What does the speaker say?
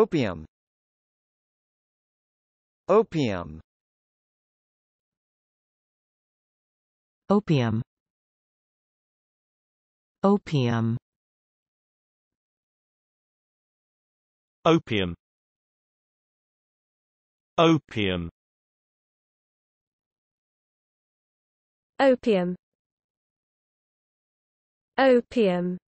opium opium opium opium opium opium opium opium